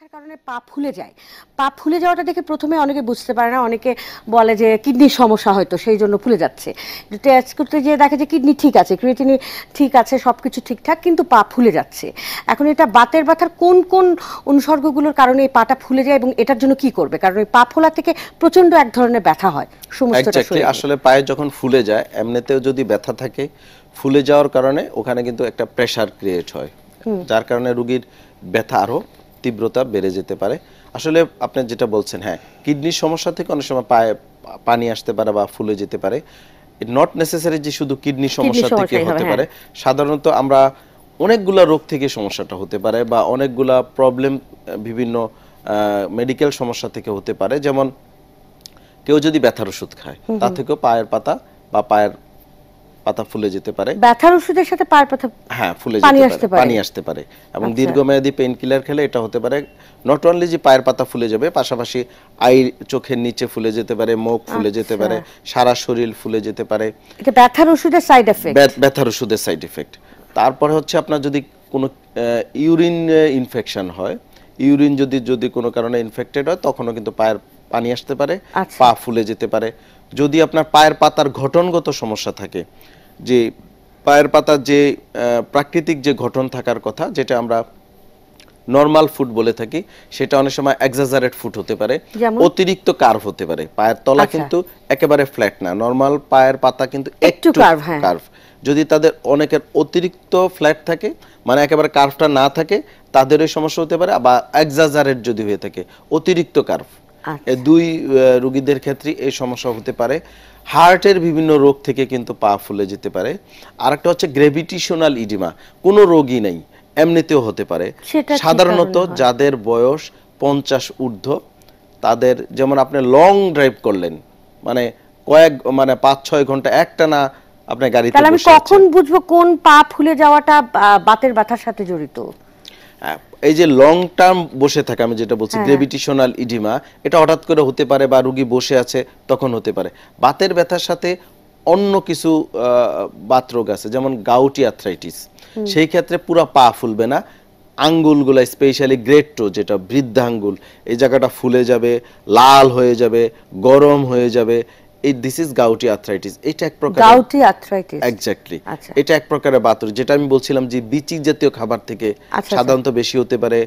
থাকার কারণে পা ফুলে যায় পা ফুলে যাওয়াটা দেখে প্রথমে অনেকে বুঝতে পারে না অনেকে বলে যে কিডনির সমস্যা হয়তো সেই জন্য ফুলে যাচ্ছে টেস্ট করতে যেয়ে দেখে যে কিডনি ঠিক আছে ক্রিয়েটিনি ঠিক আছে সব কিছু ঠিকঠাক কিন্তু পা ফুলে যাচ্ছে এখন এটা বাতের ব্যথার কোন কোন অনুসর্গগুলোর কারণে এই পাটা ফুলে যায় এবং এটার জন্য কি করবে কারণ এই পা ফোলা থেকে প্রচন্ড এক ধরনের ব্যথা হয় সমস্যাটা আসলে পায়ে যখন ফুলে যায় এমনিতেও যদি ব্যথা থাকে ফুলে যাওয়ার কারণে ওখানে কিন্তু একটা প্রেশার ক্রিয়েট হয় যার কারণে রুগীর ব্যথা আরও তীব্রতা বেড়ে যেতে পারে আসলে আপনি যেটা বলছেন হ্যাঁ কিডনির সমস্যা থেকে অনেক সময় পায়ে পানি আসতে পারে বা ফুলে যেতে পারে নট নেসেসারি যে শুধু কিডনি সমস্যা থেকে হতে হ্যাঁ। পারে সাধারণত আমরা অনেকগুলা রোগ থেকে সমস্যাটা হতে পারে বা অনেকগুলা প্রবলেম বিভিন্ন মেডিকেল সমস্যা থেকে হতে পারে যেমন কেউ যদি ব্যথার ওষুধ খায় তা থেকেও পায়ের পাতা বা পায়ের পাতা ফুলে যেতে পারে ব্যথার ওষুধের সাথে পায়ের পাতা হ্যাঁ ফুলে যেতে পারে পানি আসতে পারে এবং আচ্ছা। দীর্ঘমেয়াদী পেইন কিলার খেলে এটা হতে পারে নট অনলি যে পায়ের পাতা ফুলে যাবে পাশাপাশি আই চোখের নিচে ফুলে যেতে পারে মুখ ফুলে যেতে আচ্ছা। পারে সারা শরীর ফুলে যেতে পারে এটা ব্যথার ওষুধের সাইড এফেক্ট ব্যথার ওষুধের সাইড এফেক্ট তারপরে হচ্ছে আপনার যদি কোনো ইউরিন ইনফেকশন হয় ইউরিন যদি যদি কোনো কারণে ইনফেক্টেড হয় তখনও কিন্তু পায়ের পানি আসতে পারে আচ্ছা। পা ফুলে যেতে পারে যদি আপনার পায়ের পাতার ঘটনগত সমস্যা থাকে যে পায়ের পাতার যে প্রাকৃতিক যে গঠন থাকার কথা যেটা আমরা নর্মাল ফুট বলে থাকি সেটা অনেক সময় এক্সাজারেট ফুট হতে পারে অতিরিক্ত কার্ভ হতে পারে পায়ের তলা আচ্ছা। কিন্তু একেবারে ফ্ল্যাট না নর্মাল পায়ের পাতা কিন্তু একটু কার্ভ হ্যাঁ। যদি তাদের অনেকের অতিরিক্ত ফ্ল্যাট থাকে মানে একেবারে কার্ভটা না থাকে তাদেরও সমস্যা হতে পারে বা এক্সাজারেট যদি হয়ে থাকে অতিরিক্ত কার্ভ আচ্ছা। দুই রুগীদের ক্ষেত্রে এই সমস্যা হতে পারে হার্টের বিভিন্ন রোগ থেকে কিন্তু পা ফুলে যেতে পারে আর একটা হচ্ছে গ্রেভিটিশনাল ইডিমা কোনো রোগই নেই এমনিতেও হতে পারে সাধারণত যাদের বয়স পঞ্চাশ ঊর্ধ্ব তাদের যেমন আপনি লং ড্রাইভ করলেন মানে কয়েক মানে পাঁচ ছয় ঘন্টা একটানা আপনার গাড়িতে তাহলে আমি কখন বুঝবো কোন পা ফুলে যাওয়াটা বাতের ব্যথার সাথে জড়িত হ্যাঁ, এই যে লং টার্ম বসে থাকে আমি যেটা বলছি গ্রেভিটেশনাল হ্যাঁ। ইডিমা এটা হঠাৎ করে হতে পারে বা রুগী বসে আছে তখন হতে পারে বাতের ব্যথার সাথে অন্য কিছু রোগ আছে যেমন গাউটি আর্থ্রাইটিস সেই ক্ষেত্রে পুরো পা ফুলবে না আঙ্গুলগুলো স্পেশালি গ্রেট টো যেটা বৃদ্ধাঙ্গুল এই জায়গাটা ফুলে যাবে লাল হয়ে যাবে গরম হয়ে যাবে এই দিস ইজ গাউটি আর্থ্রাইটিস এটা এক প্রকার আচ্ছা। যেটা আমি বলছিলাম যে বিচি জাতীয় খাবার থেকে আচ্ছা, আচ্ছা। সাধারণত বেশি হতে পারে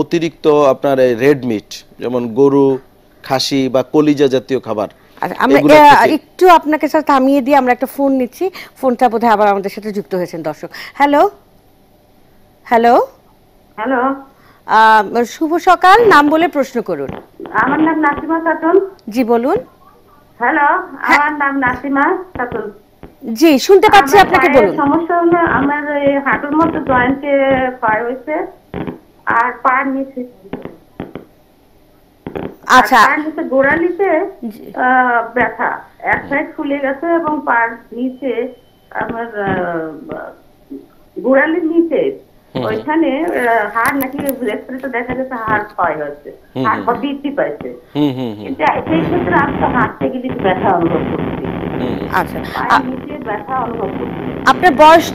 অতিরিক্ত আপনার যেমন গরু খাসি বা কলিজা জাতীয় খাবার একটু আপনাকে সাথে দিয়ে আমরা একটা ফোন নিচ্ছি আবার আমাদের সাথে যুক্ত হয়েছেন দর্শক হ্যালো হ্যালো হ্যালো শুভ সকাল নাম বলে প্রশ্ন করুন আমার নাম জি বলুন হ্যালো আমার নাম নাসিমা খাতুন জি শুনতে পাচ্ছি আপনাকে বলুন সমস্যা হলো আমার হাঁটুর মতো জয়েন্টে ফার হয়েছে আর পা নিচে আচ্ছা পা নিচে গোড়ালিতে ব্যথা এক সাইড খুলে গেছে এবং পার নিচে আমার গোড়ালির নিচে ওইখানে হাড় নাকি এক্সরেতে দেখা গেছে হাড় ক্ষয় হচ্ছে হাড় বৃদ্ধি পাইছে কিন্তু সেই ক্ষেত্রে আমি তো হাঁটতে গেলে ব্যথা ব্যথা অনুভব করছি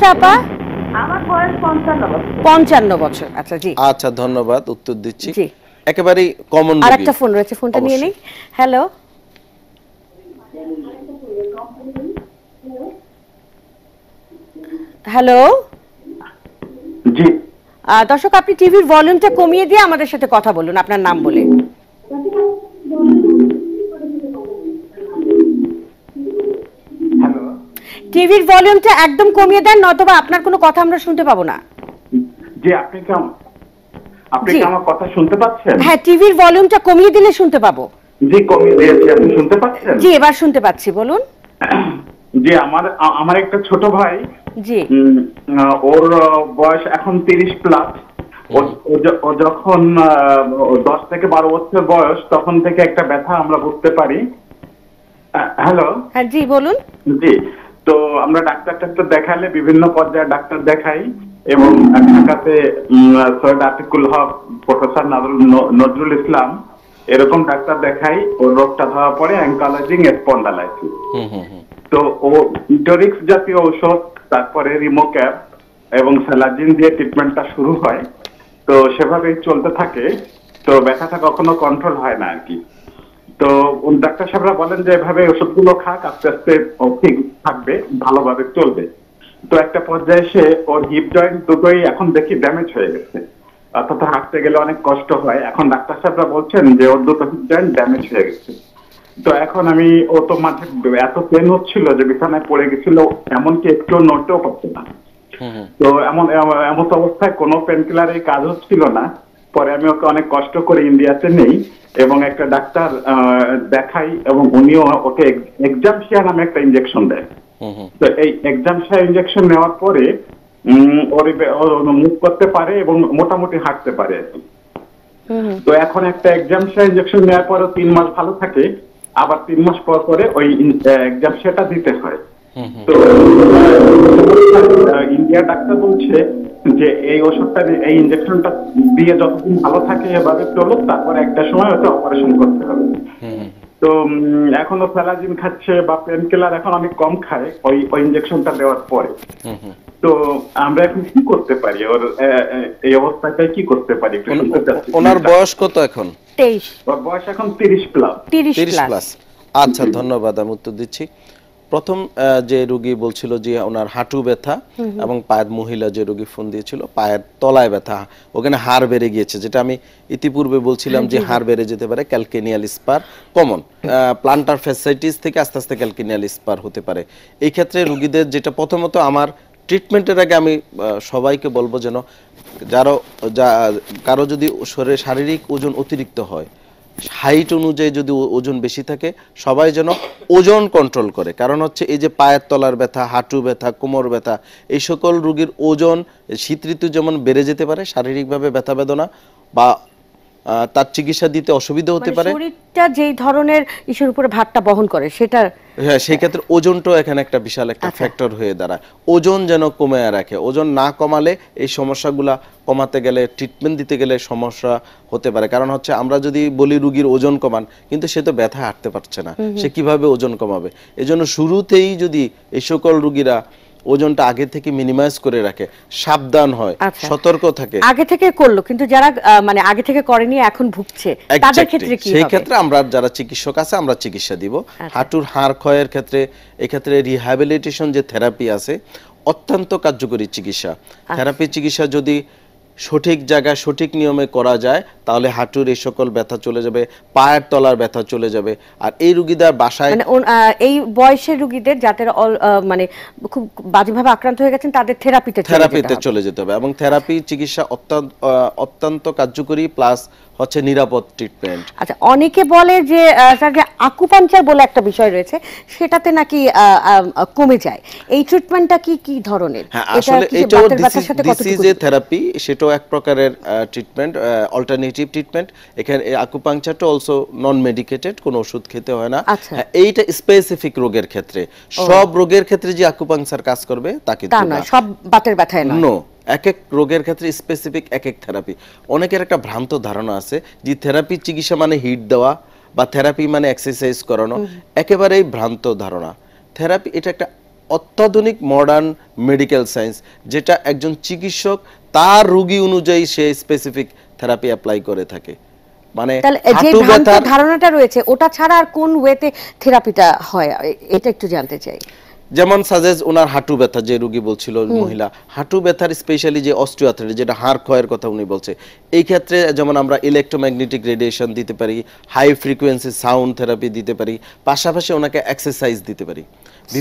ধন্যবাদ উত্তর দিচ্ছি জি একেবারেই কমন একটা ফোন রয়েছে ফোনটা নিয়ে নেই হ্যালো হ্যালো জি দর্শক আপনি টিভির ভলিউমটা কমিয়ে দিয়ে আমাদের সাথে কথা বলুন আপনার নাম বলে টিভির ভলিউমটা একদম কমিয়ে দেন নতবা আপনার কোনো কথা আমরা শুনতে পাবো না জি আপনি কি আপনি কি আমার কথা শুনতে পাচ্ছেন হ্যাঁ টিভির ভলিউমটা কমিয়ে দিলে শুনতে পাবো জি কমিয়ে দিয়েছি আপনি শুনতে পাচ্ছেন জি এবার শুনতে পাচ্ছি বলুন জি আমার আমার একটা ছোট ভাই জি ওর বয়স এখন তিরিশ প্লাস ও যখন দশ থেকে বারো বছর বয়স তখন থেকে একটা ব্যথা আমরা বুঝতে পারি হ্যালো হ্যাঁ জি বলুন জি তো আমরা ডাক্তার টাক্তার দেখালে বিভিন্ন পর্যায়ে ডাক্তার দেখাই এবং ঢাকাতে সৈয়দ আতিকুল হক প্রফেসর নজরুল ইসলাম এরকম ডাক্তার দেখাই ও রোগটা ধরা পরে অ্যাঙ্কালাইজিং স্পন্ডালাইসিস তো ও ইটোরিক্স জাতীয় ঔষধ তারপরে রিমো ক্যাপ এবং স্যালাজিন দিয়ে ট্রিটমেন্টটা শুরু হয় তো সেভাবেই চলতে থাকে তো ব্যথাটা কখনো কন্ট্রোল হয় না আর কি তো ডাক্তার সাহেবরা বলেন যে এভাবে ওষুধগুলো খাক আস্তে আস্তে ঠিক থাকবে ভালোভাবে চলবে তো একটা পর্যায়ে সে ওর হিপ জয়েন্ট দুটোই এখন দেখি ড্যামেজ হয়ে গেছে অর্থাৎ হাঁটতে গেলে অনেক কষ্ট হয় এখন ডাক্তার সাহেবরা বলছেন যে ওর দুটো হিপ জয়েন্ট ড্যামেজ হয়ে গেছে তো এখন আমি ও তো মাঝে এত পেন হচ্ছিল যে বিছানায় পড়ে গেছিল এমনকি একটু নড়তেও পারছে না তো এমন এমন অবস্থায় কোনো পেন কিলারের কাজ হচ্ছিল না পরে আমি ওকে অনেক কষ্ট করে ইন্ডিয়াতে নেই এবং একটা ডাক্তার দেখাই এবং উনিও ওকে এক্সাম শেয়ার নামে একটা ইঞ্জেকশন দেয় তো এই এক্সাম শেয়ার ইঞ্জেকশন নেওয়ার পরে মুখ করতে পারে এবং মোটামুটি হাঁটতে পারে তো এখন একটা এক্সাম শেয়ার ইঞ্জেকশন নেওয়ার পরে তিন মাস ভালো থাকে আবার তিন মাস পর পরে ওই এক্সাম সেটা দিতে হয় তো ইন্ডিয়া ডাক্তার বলছে যে এই ওষুধটা এই ইনজেকশনটা দিয়ে যতদিন ভালো থাকে এভাবে চলো তারপরে একটা সময় হয়তো অপারেশন করতে হবে তো এখনো স্যালাজিন খাচ্ছে বা পেন কিলার এখন আমি কম খায় ওই ওই ইনজেকশনটা দেওয়ার পরে তো আমরা এখন কি করতে পারি ওর এই অবস্থাটায় কি করতে পারি ওনার বয়স কত এখন ওর বয়স এখন তিরিশ প্লাস তিরিশ প্লাস আচ্ছা ধন্যবাদ আমি উত্তর দিচ্ছি প্রথম যে বলছিল যে ওনার হাঁটু ব্যথা এবং পায়ের মহিলা যে রুগী ফোন দিয়েছিল পায়ের তলায় ব্যথা ওখানে হাড় বেড়ে গিয়েছে যেটা আমি ইতিপূর্বে বলছিলাম যে হাড় বেড়ে যেতে পারে calcaneal spur common plantar fasciitis থেকে আস্তে আস্তে ক্যালকেনিয়াল স্পার হতে পারে এই ক্ষেত্রে রুগীদের যেটা প্রথমত আমার ট্রিটমেন্টের আগে আমি সবাইকে বলবো যেন যারা যা কারো যদি শরীরে শারীরিক ওজন অতিরিক্ত হয় হাইট অনুযায়ী যদি ওজন বেশি থাকে সবাই যেন ওজন কন্ট্রোল করে কারণ হচ্ছে এই যে পায়ের তলার ব্যথা হাঁটু ব্যথা কোমর ব্যথা এই সকল রুগীর ওজন শীত ঋতু যেমন বেড়ে যেতে পারে শারীরিকভাবে ব্যথা বেদনা বা তার চিকিৎসা দিতে অসুবিধা হতে মানে পারে শরীরটা যেই ধরনের ইস্যুর উপরে ভারটা বহন করে সেটা হ্যাঁ সেই ক্ষেত্রে ওজনটাও এখানে একটা বিশাল একটা ফ্যাক্টর আচ্ছা। হয়ে দাঁড়ায় ওজন যেন কমে রাখে ওজন না কমালে এই সমস্যাগুলা কমাতে গেলে ট্রিটমেন্ট দিতে গেলে সমস্যা হতে পারে কারণ হচ্ছে আমরা যদি বলি রুগীর ওজন কমান কিন্তু সে তো ব্যথা হাঁটতে পারছে না সে কিভাবে ওজন কমাবে এজন্য শুরুতেই যদি এই সকল রুগীরা ওজনটা আগে থেকে মিনিমাইজ করে রাখে সাবধান হয় আচ্ছা। সতর্ক থাকে আগে থেকে করলো কিন্তু যারা মানে আগে থেকে করেনি এখন ভুগছে তাদের ক্ষেত্রে কি সেই ক্ষেত্রে আমরা যারা চিকিৎসক আছে আমরা চিকিৎসা দিব আচ্ছা। হাঁটুর হাড় ক্ষয়ের ক্ষেত্রে এই ক্ষেত্রে রিহ্যাবিলিটেশন যে থেরাপি আছে অত্যন্ত কার্যকরী চিকিৎসা থেরাপি আচ্ছা। চিকিৎসা যদি সঠিক জায়গায় সঠিক নিয়মে করা যায় তাহলে হাঁটুর এই সকল ব্যথা চলে যাবে পায়ের তলার ব্যথা চলে যাবে আর এই রুগীদের বাসায় মানে এই বয়সের রুগীদের যাদের মানে খুব বাজেভাবে আক্রান্ত হয়ে গেছেন তাদের থেরাপিতে থেরাপিতে চলে যেতে হবে এবং থেরাপি চিকিৎসা অত্যন্ত কার্যকরী প্লাস হচ্ছে নিরাপদ ট্রিটমেন্ট আচ্ছা অনেকে বলে যে স্যার যে আকুপাঞ্চার বলে একটা বিষয় রয়েছে সেটাতে নাকি কমে যায় এই ট্রিটমেন্টটা কি কি ধরনের হ্যাঁ আসলে এটা ডিসিজে থেরাপি সেটাও এক প্রকারের ট্রিটমেন্ট অল্টারনেটিভ অল্টারনেটিভ ট্রিটমেন্ট এখানে আকুপাংচারটা অলসো নন মেডিকেটেড কোনো ওষুধ খেতে হয় না আচ্ছা। হ্যাঁ, এইটা স্পেসিফিক রোগের ক্ষেত্রে সব রোগের ক্ষেত্রে যে আকুপাংচার কাজ করবে তা কিন্তু না সব বাতের ব্যথায় না নো এক এক রোগের ক্ষেত্রে স্পেসিফিক এক এক থেরাপি অনেকের একটা ভ্রান্ত ধারণা আছে যে থেরাপি চিকিৎসা মানে হিট দেওয়া বা থেরাপি মানে এক্সারসাইজ করানো একেবারেই ভ্রান্ত ধারণা থেরাপি এটা একটা অত্যাধুনিক মডার্ন মেডিকেল সায়েন্স যেটা একজন চিকিৎসক তার রুগী অনুযায়ী সে স্পেসিফিক থেরাপি অ্যাপ্লাই করে থাকে মানে যে ধারণাটা রয়েছে ওটা ছাড়া আর কোন ওয়েতে থেরাপিটা হয় এটা একটু জানতে চাই যেমন সাজেস ওনার হাঁটু ব্যথা যে রুগী বলছিল মহিলা হাঁটু ব্যথার স্পেশালি যে অস্টিওথ্রাইটিস যেটা হাড় ক্ষয়ের কথা উনি বলছে এই ক্ষেত্রে যেমন আমরা ইলেকট্রোম্যাগনেটিক রেডিয়েশন দিতে পারি হাই ফ্রিকোয়েন্সি সাউন্ড থেরাপি দিতে পারি পাশাপাশি ওনাকে এক্সারসাইজ দিতে পারি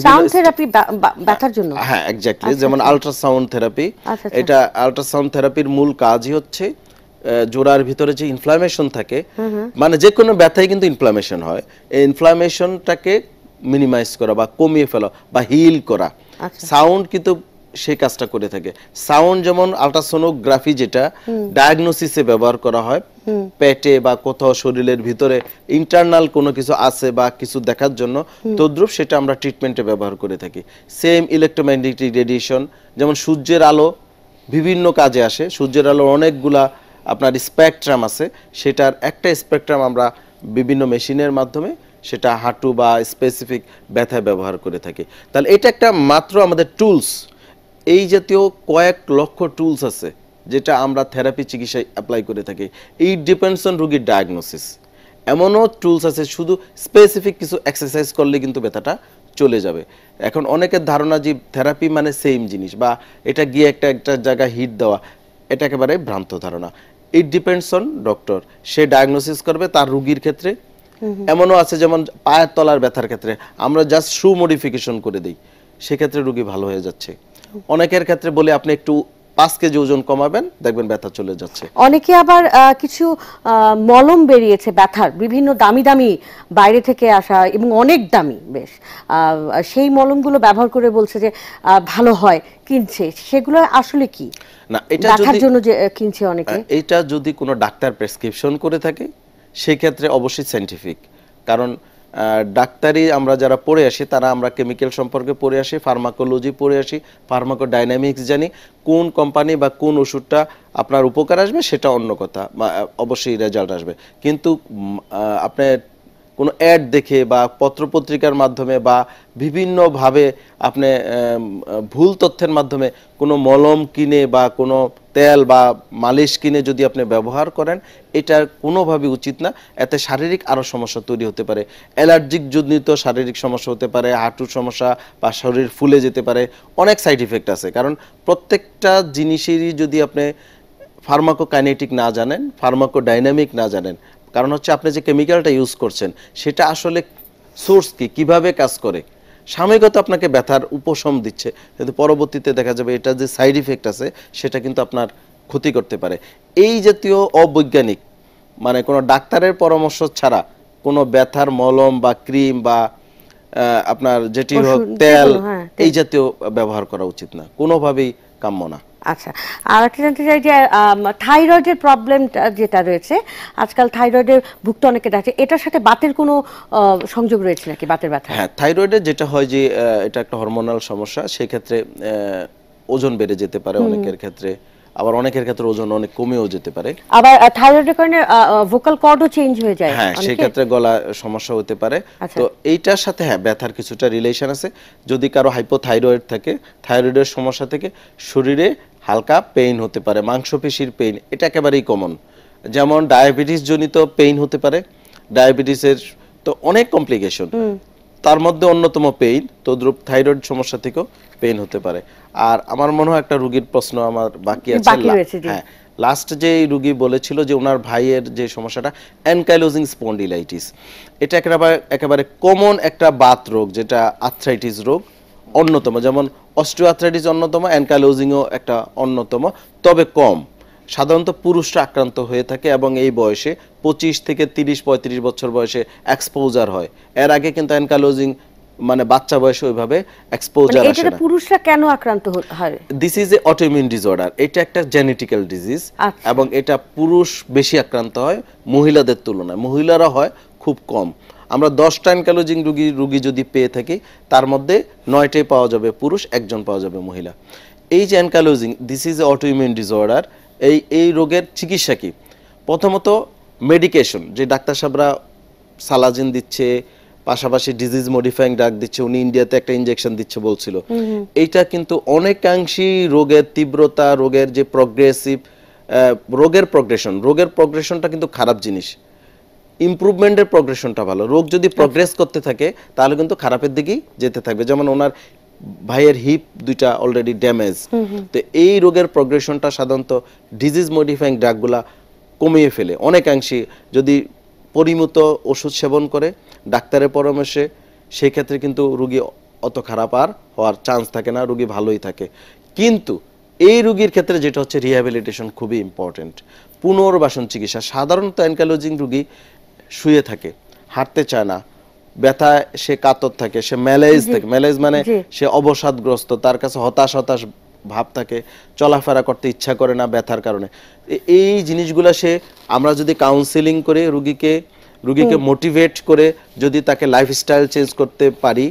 সাউন্ড থেরাপি হ্যাঁ, ব্যথার জন্য হ্যাঁ এক্স্যাক্টলি আচ্ছা, যেমন আলট্রাসাউন্ড আচ্ছা, আচ্ছা। থেরাপি এটা আলট্রাসাউন্ড থেরাপির মূল কাজই হচ্ছে জোড়ার ভিতরে যে ইনফ্লামেশন থাকে মানে যে কোনো ব্যথায় কিন্তু ইনফ্লামেশন হয় এই ইনফ্লামেশনটাকে মিনিমাইজ করা বা কমিয়ে ফেলা বা হিল করা সাউন্ড আচ্ছা। কিন্তু সেই কাজটা করে থাকে সাউন্ড যেমন আলট্রাসোনোগ্রাফি যেটা ডায়াগনোসিসে ব্যবহার করা হয় পেটে বা কোথাও শরীরের ভিতরে ইন্টারনাল কোনো কিছু আছে বা কিছু দেখার জন্য তদ্রুপ সেটা আমরা ট্রিটমেন্টে ব্যবহার করে থাকি সেম ইলেকট্রোম্যাগনেটিক রেডিয়েশন যেমন সূর্যের আলো বিভিন্ন কাজে আসে সূর্যের আলো অনেকগুলা আপনার স্পেকট্রাম আছে সেটার একটা স্পেকট্রাম আমরা বিভিন্ন মেশিনের মাধ্যমে সেটা হাঁটু বা স্পেসিফিক ব্যথায় ব্যবহার করে থাকি তাহলে এটা একটা মাত্র আমাদের টুলস এই জাতীয় কয়েক লক্ষ টুলস আছে যেটা আমরা থেরাপি চিকিৎসায় অ্যাপ্লাই করে থাকি এই ডিপেন্ডস অন রুগীর ডায়াগনোসিস এমনও টুলস আছে শুধু স্পেসিফিক কিছু এক্সারসাইজ করলে কিন্তু ব্যথাটা চলে যাবে এখন অনেকের ধারণা যে থেরাপি মানে সেম জিনিস বা এটা গিয়ে একটা একটা জায়গায় হিট দেওয়া এটা একেবারে ভ্রান্ত ধারণা ইট ডিপেন্ডস অন ডক্টর সে ডায়াগনোসিস করবে তার রুগীর ক্ষেত্রে এমনও আছে যেমন পায়ের তলার ব্যথার ক্ষেত্রে আমরা জাস্ট শু মডিফিকেশন করে দিই সেক্ষেত্রে রুগী ভালো হয়ে যাচ্ছে অনেকের ক্ষেত্রে বলে আপনি একটু পাঁচ কেজি ওজন কমাবেন দেখবেন ব্যথা চলে যাচ্ছে অনেকে আবার কিছু মলম বেরিয়েছে ব্যথার বিভিন্ন দামি দামি বাইরে থেকে আসা এবং অনেক দামি বেশ সেই মলমগুলো ব্যবহার করে বলছে যে ভালো হয় কিনছে সেগুলো আসলে কি না এটা ব্যথার জন্য যে কিনছে অনেকে হ্যাঁ, এটা যদি কোনো ডাক্তার প্রেসক্রিপশন করে থাকে সেই ক্ষেত্রে অবশ্যই সাইন্টিফিক কারণ ডাক্তারি আমরা যারা পড়ে আসি তারা আমরা কেমিক্যাল সম্পর্কে পড়ে আসি ফার্মাকোলজি পড়ে আসি ফার্মাকো ডাইনামিক্স জানি কোন কোম্পানি বা কোন ওষুধটা আপনার উপকার আসবে সেটা অন্য কথা অবশ্যই রেজাল্ট আসবে কিন্তু আপনার কোনো অ্যাড দেখে বা পত্রপত্রিকার মাধ্যমে বা বিভিন্নভাবে আপনি ভুল তথ্যের মাধ্যমে কোনো মলম কিনে বা কোনো তেল বা মালিশ কিনে যদি আপনি ব্যবহার করেন এটা কোনোভাবে উচিত না এতে শারীরিক আরও সমস্যা তৈরি হতে পারে অ্যালার্জিক জনিত শারীরিক সমস্যা হতে পারে হাঁটুর সমস্যা বা শরীর ফুলে যেতে পারে অনেক সাইড ইফেক্ট আছে কারণ প্রত্যেকটা জিনিসেরই যদি আপনি ফার্মাকোকাইনেটিক না জানেন ফার্মাকোডাইনামিক না জানেন কারণ হচ্ছে আপনি যে কেমিক্যালটা ইউজ করছেন সেটা আসলে সোর্স কি কিভাবে কাজ করে সাময়িকত আপনাকে ব্যথার উপশম দিচ্ছে কিন্তু পরবর্তীতে দেখা যাবে এটা যে সাইড ইফেক্ট আছে সেটা কিন্তু আপনার ক্ষতি করতে পারে এই জাতীয় অবৈজ্ঞানিক মানে কোনো ডাক্তারের পরামর্শ ছাড়া কোনো ব্যথার মলম বা ক্রিম বা আপনার যেটি হোক তেল হ্যাঁ, এই জাতীয় ব্যবহার করা উচিত না কোনোভাবেই কাম্য না আচ্ছা আর একটা জানতে চাই যে থাইরয়েডের প্রবলেমটা যেটা রয়েছে আজকাল থাইরয়েডে ভুক্ত অনেকে দেখা এটার সাথে বাতের কোনো সংযোগ রয়েছে নাকি বাতের ব্যথা হ্যাঁ থাইরয়েডের যেটা হয় যে এটা একটা হরমোনাল সমস্যা সেক্ষেত্রে ওজন বেড়ে যেতে পারে অনেকের ক্ষেত্রে আবার অনেকের ক্ষেত্রে ওজন অনেক কমেও যেতে পারে আবার থাইরয়েডের কারণে ভোকাল কর্ডও চেঞ্জ হয়ে যায় হ্যাঁ সেই ক্ষেত্রে গলা সমস্যা হতে পারে আচ্ছা। তো এইটার সাথে হ্যাঁ ব্যথার কিছুটা রিলেশন আছে যদি কারো হাইপোথাইরয়েড থাকে থাইরয়েডের সমস্যা থেকে শরীরে হালকা পেইন হতে পারে মাংসপেশির পেইন এটা একেবারেই কমন যেমন ডায়াবেটিস জনিত পেইন হতে পারে ডায়াবেটিসের তো অনেক কমপ্লিকেশন তার মধ্যে অন্যতম পেইন তদ্রুপ থাইরয়েড সমস্যা থেকেও পেইন হতে পারে আর আমার মনে হয় একটা রুগীর প্রশ্ন আমার বাকি আছে হ্যাঁ লাস্ট যে রুগী বলেছিল যে ওনার ভাইয়ের যে সমস্যাটা অ্যানকাইলোজিং স্পন্ডিলাইটিস এটা একেবারে একেবারে কমন একটা বাত রোগ যেটা আর্থ্রাইটিস রোগ অন্যতম যেমন অস্ট্রোয়াথ্রাইটিস অন্যতম অ্যানকালোজিংও একটা অন্যতম তবে কম সাধারণত পুরুষরা আক্রান্ত হয়ে থাকে এবং এই বয়সে পঁচিশ থেকে তিরিশ পঁয়ত্রিশ বছর বয়সে এক্সপোজার হয় এর আগে কিন্তু অ্যানকালোজিং মানে বাচ্চা বয়সে ওইভাবে এক্সপোজার মানে আসে না পুরুষরা কেন আক্রান্ত হয় this is a autoimmune disorder এটা একটা জেনেটিক্যাল আচ্ছা। ডিজিজ এবং এটা পুরুষ বেশি আক্রান্ত হয় মহিলাদের তুলনায় মহিলারা হয় খুব কম আমরা দশটা এনকালোজিং রুগী রুগী যদি পেয়ে থাকি তার মধ্যে নয়টাই পাওয়া যাবে পুরুষ একজন পাওয়া যাবে মহিলা এই যে ankylosing this is autoimmune disorder এই এই রোগের চিকিৎসা কী প্রথমত মেডিকেশন যে ডাক্তার সাহেবরা সালাজিন দিচ্ছে পাশাপাশি ডিজিজ মডিফাইং ড্রাগ দিচ্ছে উনি ইন্ডিয়াতে একটা ইঞ্জেকশন দিচ্ছে বলছিল এইটা কিন্তু অনেকাংশই রোগের তীব্রতা রোগের যে প্রগ্রেসিভ রোগের প্রগ্রেশন রোগের প্রগ্রেশনটা কিন্তু খারাপ জিনিস ইম্প্রুভমেন্টের প্রোগ্রেশনটা ভালো রোগ যদি প্রোগ্রেস করতে থাকে তাহলে কিন্তু খারাপের দিকেই যেতে থাকবে যেমন ওনার ভাইয়ের হিপ দুইটা অলরেডি ড্যামেজ তো এই রোগের প্রোগ্রেশনটা সাধারণত ডিজিজ মডিফাইং ড্রাগগুলা কমিয়ে ফেলে অনেকাংশে যদি পরিমিত ওষুধ সেবন করে ডাক্তারের পরামর্শে সেই ক্ষেত্রে কিন্তু রুগী অত খারাপ আর হওয়ার চান্স থাকে না রুগী ভালোই থাকে কিন্তু এই রুগীর ক্ষেত্রে যেটা হচ্ছে রিহ্যাবিলিটেশন খুবই ইম্পর্টেন্ট পুনর্বাসন চিকিৎসা সাধারণত অ্যানকালোজিং রুগী শুয়ে থাকে হাঁটতে চায় না ব্যথা সে কাতর থাকে সে ম্যালেজ থাকে ম্যালেজ মানে সে অবসাদগ্রস্ত তার কাছে হতাশ হতাশ ভাব থাকে চলাফেরা করতে ইচ্ছা করে না ব্যথার কারণে এই জিনিসগুলো সে আমরা যদি কাউন্সিলিং করে রুগীকে রুগীকে মোটিভেট করে যদি তাকে লাইফস্টাইল চেঞ্জ করতে পারি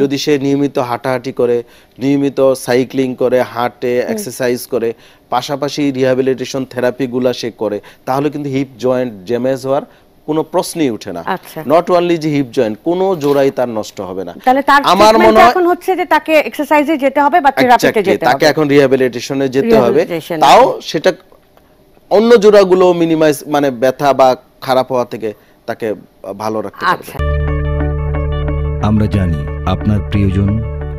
যদি সে নিয়মিত হাঁটাহাঁটি করে নিয়মিত সাইক্লিং করে হাঁটে এক্সারসাইজ করে পাশাপাশি রিহ্যাবিলিটেশন থেরাপিগুলা সে করে তাহলে কিন্তু হিপ জয়েন্ট জেমেজ হওয়ার কোনো প্রশ্নই উঠে না নট আচ্ছা। অনলি যে হিপ জয়েন্ট কোনো জোড়াই তার নষ্ট হবে না তাহলে তার আমার মনে এখন হচ্ছে যে তাকে এক্সারসাইজে যেতে হবে বা থেরাপিতে যেতে হবে তাকে এখন রিহ্যাবিলিটেশনে যেতে হবে তাও হ্যাঁ। সেটা অন্য জোড়াগুলো মিনিমাইজ মানে ব্যথা বা খারাপ হওয়া থেকে তাকে ভালো রাখতে পারবে আচ্ছা। আমরা জানি আপনার প্রিয়জন